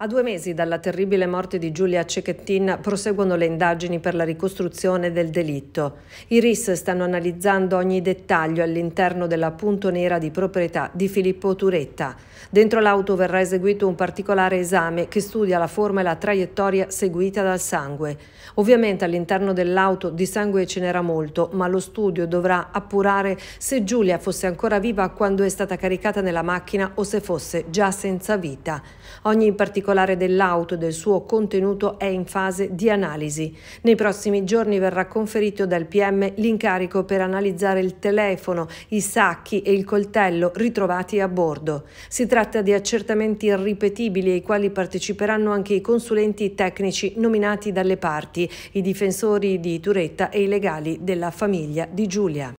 A due mesi dalla terribile morte di Giulia Cecchettin proseguono le indagini per la ricostruzione del delitto. I RIS stanno analizzando ogni dettaglio all'interno della punto nera di proprietà di Filippo Turetta. Dentro l'auto verrà eseguito un particolare esame che studia la forma e la traiettoria seguita dal sangue. Ovviamente all'interno dell'auto di sangue ce n'era molto, ma lo studio dovrà appurare se Giulia fosse ancora viva quando è stata caricata nella macchina o se fosse già senza vita. Ogni particolare particolare dell'auto e del suo contenuto è in fase di analisi. Nei prossimi giorni verrà conferito dal PM l'incarico per analizzare il telefono, i sacchi e il coltello ritrovati a bordo. Si tratta di accertamenti irripetibili ai quali parteciperanno anche i consulenti tecnici nominati dalle parti, i difensori di Turetta e i legali della famiglia di Giulia.